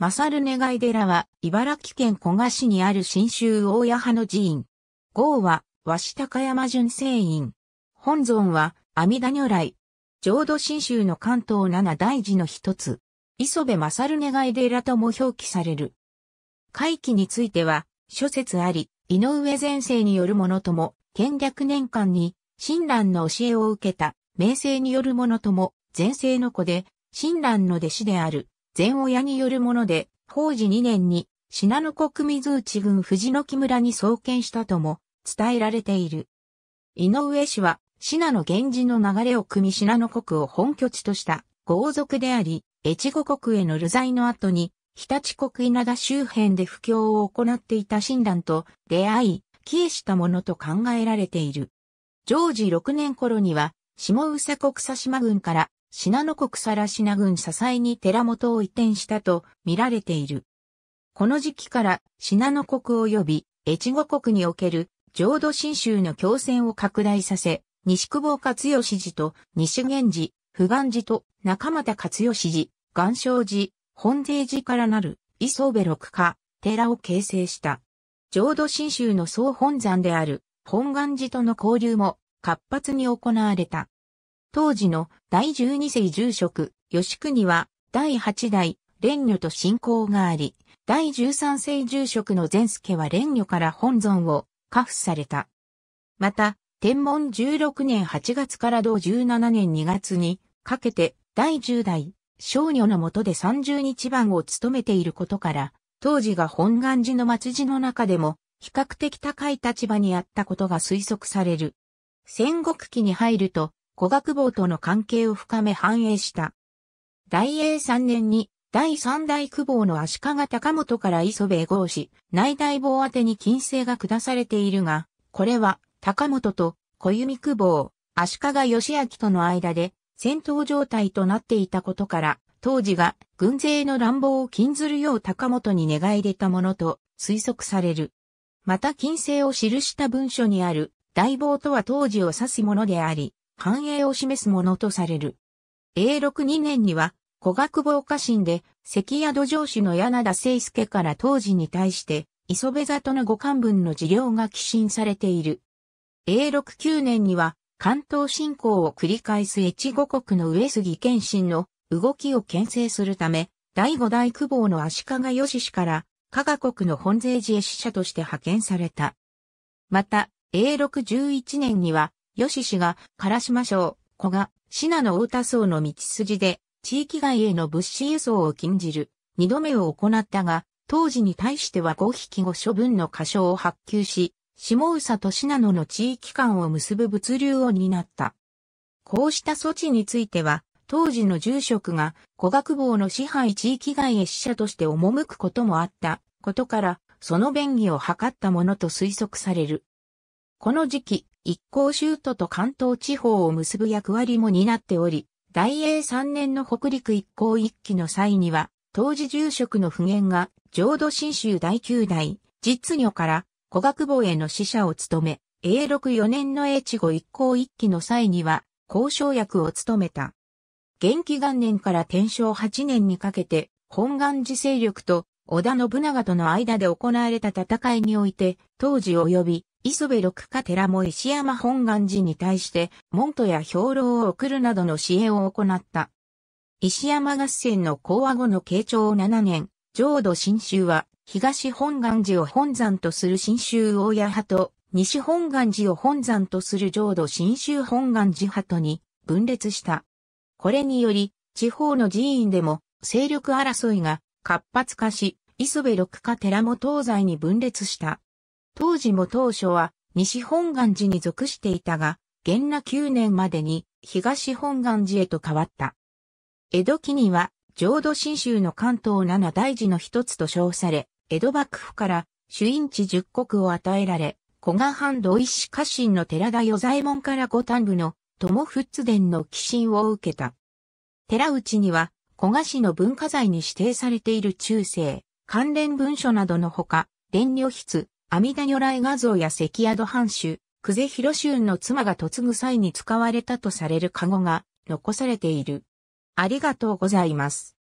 マサル願い寺は、茨城県古河市にある新州大谷派の寺院。号は、鷲高山純正院。本尊は、阿弥陀如来。浄土新州の関東七大寺の一つ。磯部マサル願い寺とも表記される。回帰については、諸説あり、井上前世によるものとも、建略年間に、親鸞の教えを受けた、名声によるものとも、前世の子で、親鸞の弟子である。前親によるもので、法治2年に、信濃国水内郡藤野木村に創建したとも伝えられている。井上氏は、信濃源氏の流れを組み信濃国を本拠地とした豪族であり、越後国への流罪の後に、日立国稲田周辺で布教を行っていた親鸞と出会い、帰依したものと考えられている。常時6年頃には、下宇佐国佐島郡から信濃国更品郡支えに寺本を移転したと見られている。この時期から信濃国及び越後国における浄土真宗の強戦を拡大させ、西久保勝義寺と西源寺、不願寺と中又勝義寺、岩礁寺、本税寺からなる磯部六家、寺を形成した。浄土真宗の総本山である本願寺との交流も活発に行われた。当時の第十二世住職、吉国は、第八代、蓮女と信仰があり、第十三世住職の善助は蓮女から本尊を、下布された。また、天文十六年八月から同十七年二月に、かけて、第十代、少女の下で三十日番を務めていることから、当時が本願寺の末寺の中でも、比較的高い立場にあったことが推測される。戦国期に入ると、語学坊との関係を深め繁栄した。大英3年に第三代久保の足利高本から磯部へ合し、内大坊宛に金星が下されているが、これは高本と小弓久保、足利義明との間で戦闘状態となっていたことから、当時が軍勢の乱暴を禁ずるよう高本に願い出たものと推測される。また金星を記した文書にある大坊とは当時を指すものであり、繁栄を示すものとされる。永禄2年には、古学坊家臣で、関宿城主の柳田聖介から当時に対して、磯部里の五官分の事業が寄進されている。永禄9年には、関東侵攻を繰り返す越後国の上杉謙信の動きを牽制するため、第五代久保の足利義氏から、加賀国の本税寺へ使者として派遣された。また、永禄11年には、吉氏が、唐島省、子賀、品野大田層の道筋で、地域外への物資輸送を禁じる、二度目を行ったが、当時に対しては5匹5処分の過小を発給し、下宇佐と品野の地域間を結ぶ物流を担った。こうした措置については、当時の住職が小学坊の支配地域外へ死者として赴くこともあったことから、その便宜を図ったものと推測される。この時期、一向州都と関東地方を結ぶ役割も担っており、大英3年の北陸一向一揆の際には、当時住職の普賢が、浄土真宗第9代、実女から古学坊への使者を務め、永禄4年の英知後一向一揆の際には、交渉役を務めた。元気元年から天正8年にかけて、本願寺勢力と織田信長との間で行われた戦いにおいて、当時及び磯部六家寺も石山本願寺に対して、門徒や兵糧を送るなどの支援を行った。石山合戦の講和後の慶長7年、浄土真宗は、東本願寺を本山とする真宗大谷派と、西本願寺を本山とする浄土真宗本願寺派とに分裂した。これにより、地方の寺院でも勢力争いが活発化し、磯部六家寺も東西に分裂した。当時も当初は西本願寺に属していたが、元羅9年までに東本願寺へと変わった。江戸期には浄土真宗の関東七大寺の一つと称され、江戸幕府から主因地十国を与えられ、古賀藩土一家臣の寺田与左衛門から五反部の友仏殿の寄進を受けた。寺内には古賀市の文化財に指定されている中世、関連文書などのほか、伝女筆、阿弥陀如来画像や関宿藩主、久世広春の妻が嫁ぐ際に使われたとされる籠が残されている。ありがとうございます。